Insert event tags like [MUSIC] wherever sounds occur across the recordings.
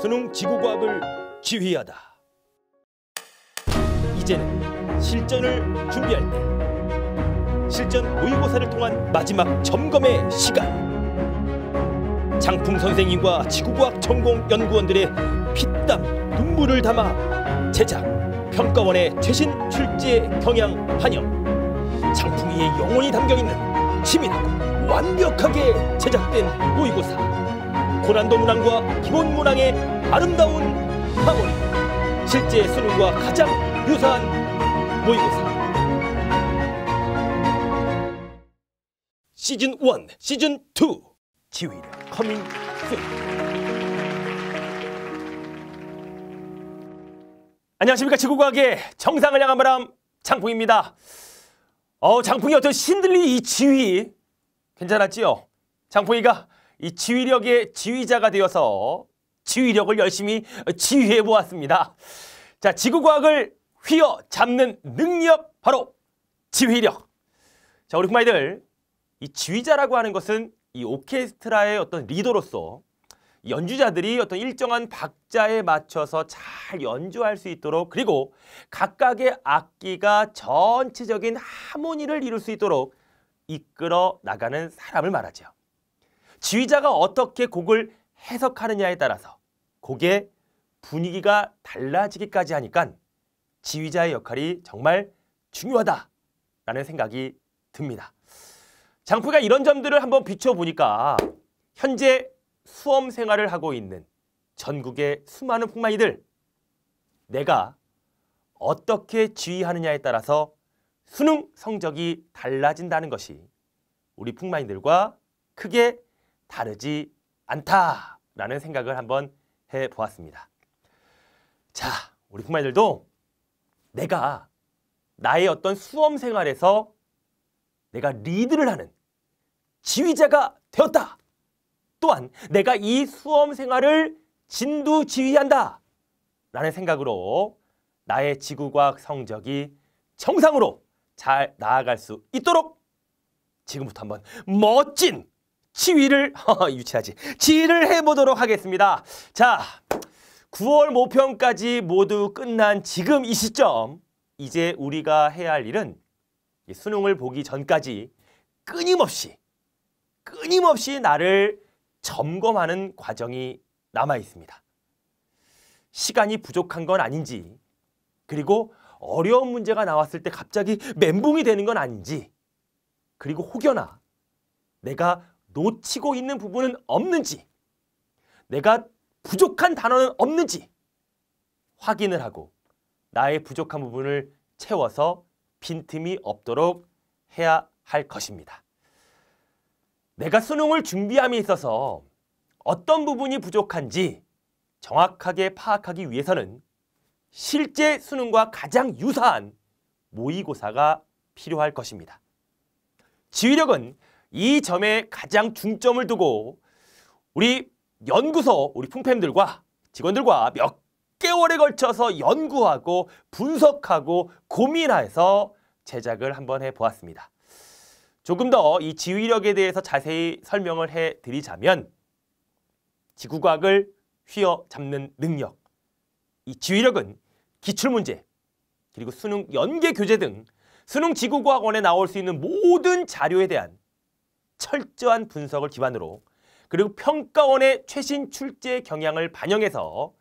수능 지구과학을 지휘하다. 이제는 실전을 준비할 때 실전 모의고사를 통한 마지막 점검의 시간. 장풍 선생님과 지구과학 전공 연구원들의 피땀 눈물을 담아 제작 평가원의 최신 출제 경향 반영 장풍이의 영혼이 담겨 있는 치밀하고 완벽하게 제작된 모의고사. 고난도 문항과 기본 문항의 아름다운 하모니 실제 수능과 가장 유사한 모의고사 시즌 1, 시즌 2 지휘를 커밍 순 안녕하십니까 지구과학의 정상을 향한 바람 장풍입니다 어 장풍이 어떤 신들리 이 지휘 괜찮았지요? 장풍이가 이 지휘력의 지휘자가 되어서 지휘력을 열심히 지휘해 보았습니다. 자, 지구과학을 휘어 잡는 능력 바로 지휘력. 자, 우리 부마이들 이 지휘자라고 하는 것은 이 오케스트라의 어떤 리더로서 연주자들이 어떤 일정한 박자에 맞춰서 잘 연주할 수 있도록 그리고 각각의 악기가 전체적인 하모니를 이룰 수 있도록 이끌어 나가는 사람을 말하죠. 지휘자가 어떻게 곡을 해석하느냐에 따라서 곡의 분위기가 달라지기까지 하니까 지휘자의 역할이 정말 중요하다라는 생각이 듭니다. 장프가 이런 점들을 한번 비춰보니까 현재 수험 생활을 하고 있는 전국의 수많은 풍마이들 내가 어떻게 지휘하느냐에 따라서 수능 성적이 달라진다는 것이 우리 풍마이들과 크게 다르지 않다라는 생각을 한번 해보았습니다. 자, 우리 부모님들도 내가 나의 어떤 수험 생활에서 내가 리드를 하는 지휘자가 되었다. 또한 내가 이 수험 생활을 진두 지휘한다. 라는 생각으로 나의 지구과학 성적이 정상으로 잘 나아갈 수 있도록 지금부터 한번 멋진 지위를 [LAUGHS] 어, 유치하지 지휘를 해보도록 하겠습니다. 자, 9월 모평까지 모두 끝난 지금 이 시점 이제 우리가 해야 할 일은 수능을 보기 전까지 끊임없이 끊임없이 나를 점검하는 과정이 남아 있습니다. 시간이 부족한 건 아닌지 그리고 어려운 문제가 나왔을 때 갑자기 멘붕이 되는 건 아닌지 그리고 혹여나 내가 놓치고 있는 부분은 없는지 내가 부족한 단어는 없는지 확인을 하고 나의 부족한 부분을 채워서 빈틈이 없도록 해야 할 것입니다. 내가 수능을 준비함에 있어서 어떤 부분이 부족한지 정확하게 파악하기 위해서는 실제 수능과 가장 유사한 모의고사가 필요할 것입니다. 지휘력은 이 점에 가장 중점을 두고 우리 연구소 우리 풍팸들과 직원들과 몇 개월에 걸쳐서 연구하고 분석하고 고민해서 제작을 한번 해보았습니다. 조금 더 이 지휘력에 대해서 자세히 설명을 해드리자면 지구과학을 휘어잡는 능력, 이 지휘력은 기출문제, 그리고 수능 연계 교재 등 수능 지구과학원에 나올 수 있는 모든 자료에 대한 철저한 분석을 기반으로 그리고 평가원의 최신 출제 경향을 반영해서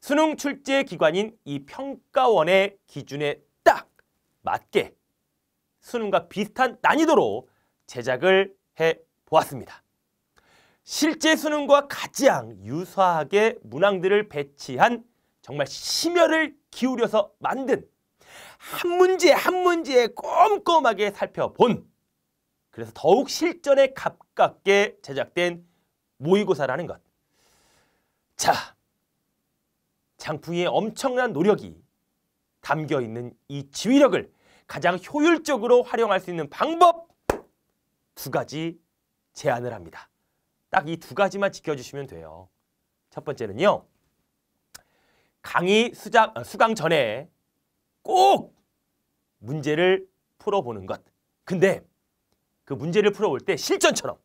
수능 출제 기관인 이 평가원의 기준에 딱 맞게 수능과 비슷한 난이도로 제작을 해 보았습니다. 실제 수능과 가장 유사하게 문항들을 배치한 정말 심혈을 기울여서 만든 한 문제 한 문제에 꼼꼼하게 살펴본 그래서 더욱 실전에 가깝게 제작된 모의고사라는 것. 자, 장풍이의 엄청난 노력이 담겨 있는 이 지휘력을 가장 효율적으로 활용할 수 있는 방법 두 가지 제안을 합니다. 딱 이 두 가지만 지켜주시면 돼요. 첫 번째는요. 강의 수작, 아, 수강 전에 꼭 문제를 풀어보는 것. 근데 그 문제를 풀어올 때 실전처럼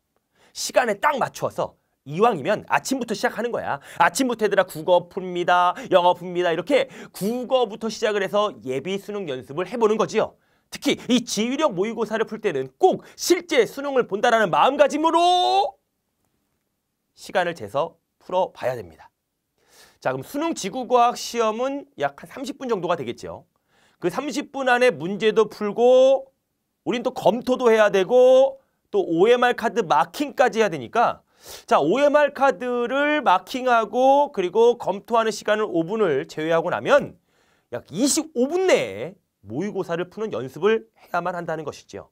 시간에 딱 맞춰서 이왕이면 아침부터 시작하는 거야. 아침부터 얘들아 국어 풉니다. 영어 풉니다. 이렇게 국어부터 시작을 해서 예비 수능 연습을 해보는 거지요. 특히 이 지휘력 모의고사를 풀 때는 꼭 실제 수능을 본다라는 마음가짐으로 시간을 재서 풀어봐야 됩니다. 자 그럼 수능 지구과학 시험은 약 한 30분 정도가 되겠죠. 그 30분 안에 문제도 풀고 우린 또 검토도 해야 되고 또 OMR 카드 마킹까지 해야 되니까 자 OMR 카드를 마킹하고 그리고 검토하는 시간을 5분을 제외하고 나면 약 25분 내에 모의고사를 푸는 연습을 해야만 한다는 것이지요.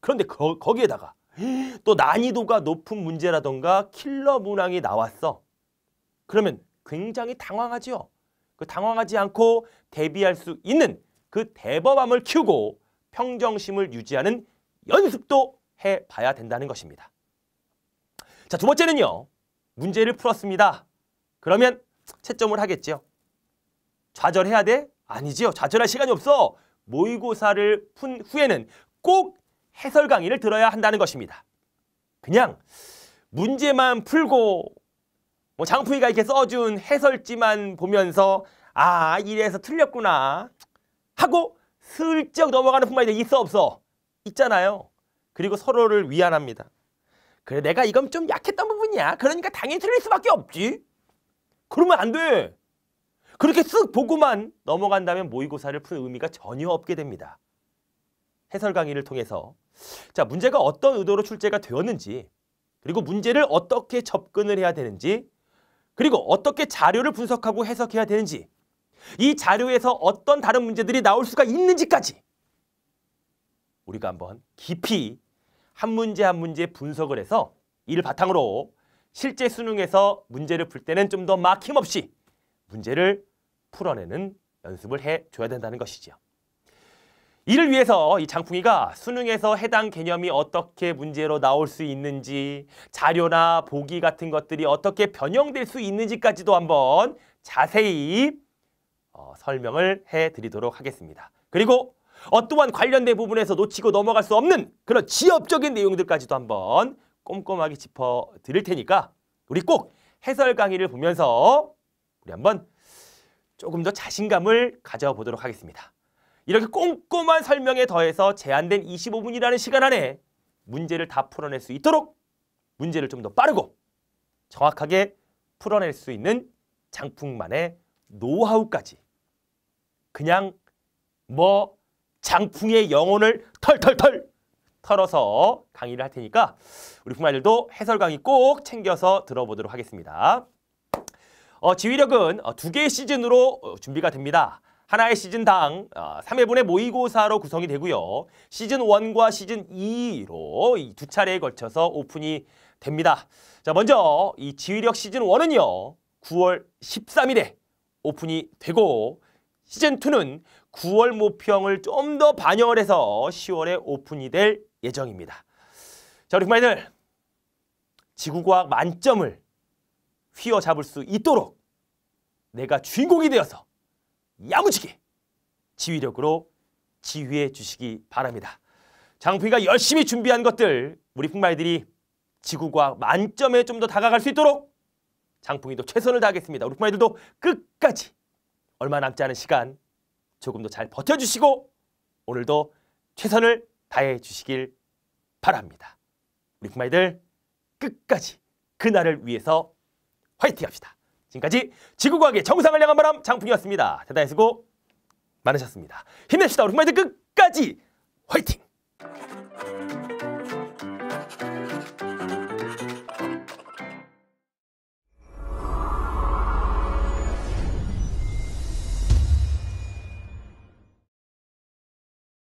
그런데 거, 거기에다가 또 난이도가 높은 문제라던가 킬러 문항이 나왔어. 그러면 굉장히 당황하지요. 그 당황하지 않고 대비할 수 있는 그대법함을 키우고 평정심을 유지하는 연습도 해봐야 된다는 것입니다. 자, 두 번째는요. 문제를 풀었습니다. 그러면 채점을 하겠죠 좌절해야 돼? 아니지요. 좌절할 시간이 없어. 모의고사를 푼 후에는 꼭 해설 강의를 들어야 한다는 것입니다. 그냥 문제만 풀고 뭐 장풍이가 이렇게 써준 해설지만 보면서 아 이래서 틀렸구나 하고 슬쩍 넘어가는 품말이 있어 없어? 있잖아요. 그리고 서로를 위안합니다. 그래 내가 이건 좀 약했던 부분이야. 그러니까 당연히 틀릴 수밖에 없지. 그러면 안 돼. 그렇게 쓱 보고만 넘어간다면 모의고사를 푸는 의미가 전혀 없게 됩니다. 해설 강의를 통해서 자 문제가 어떤 의도로 출제가 되었는지 그리고 문제를 어떻게 접근을 해야 되는지 그리고 어떻게 자료를 분석하고 해석해야 되는지 이 자료에서 어떤 다른 문제들이 나올 수가 있는지까지 우리가 한번 깊이 한 문제 한 문제 분석을 해서 이를 바탕으로 실제 수능에서 문제를 풀 때는 좀 더 막힘없이 문제를 풀어내는 연습을 해줘야 된다는 것이지요. 이를 위해서 이 장풍이가 수능에서 해당 개념이 어떻게 문제로 나올 수 있는지 자료나 보기 같은 것들이 어떻게 변형될 수 있는지까지도 한번 자세히 어, 설명을 해드리도록 하겠습니다. 그리고 어떠한 관련된 부분에서 놓치고 넘어갈 수 없는 그런 지엽적인 내용들까지도 한번 꼼꼼하게 짚어드릴 테니까 우리 꼭 해설 강의를 보면서 우리 한번 조금 더 자신감을 가져보도록 하겠습니다. 이렇게 꼼꼼한 설명에 더해서 제한된 25분이라는 시간 안에 문제를 다 풀어낼 수 있도록 문제를 좀 더 빠르고 정확하게 풀어낼 수 있는 장풍만의 노하우까지 그냥 뭐 장풍의 영혼을 털털털 털어서 강의를 할 테니까 우리 부모님들도 해설 강의 꼭 챙겨서 들어보도록 하겠습니다. 어, 지휘력은 어, 두 개의 시즌으로 어, 준비가 됩니다. 하나의 시즌당 3회분의 어, 모의고사로 구성이 되고요. 시즌 1과 시즌 2로 두 차례에 걸쳐서 오픈이 됩니다. 자, 먼저 이 지휘력 시즌 1은요. 9월 13일에 오픈이 되고 시즌2는 9월 모평을 좀 더 반영을 해서 10월에 오픈이 될 예정입니다. 자, 우리 부모님들 지구과학 만점을 휘어잡을 수 있도록 내가 주인공이 되어서 야무지게 지휘력으로 지휘해 주시기 바랍니다. 장부가 열심히 준비한 것들 우리 풍마이들이 지구과 만점에 좀 더 다가갈 수 있도록 장풍이도 최선을 다하겠습니다. 우리 풍마이들도 끝까지 얼마 남지 않은 시간 조금 더 잘 버텨주시고 오늘도 최선을 다해 주시길 바랍니다. 우리 부마이들 끝까지 그날을 위해서 화이팅 합시다. 지금까지 지구과학의 정상을 향한 바람 장풍이었습니다. 대단히 수고 많으셨습니다. 힘냅시다. 우리 부마이들 끝까지 화이팅!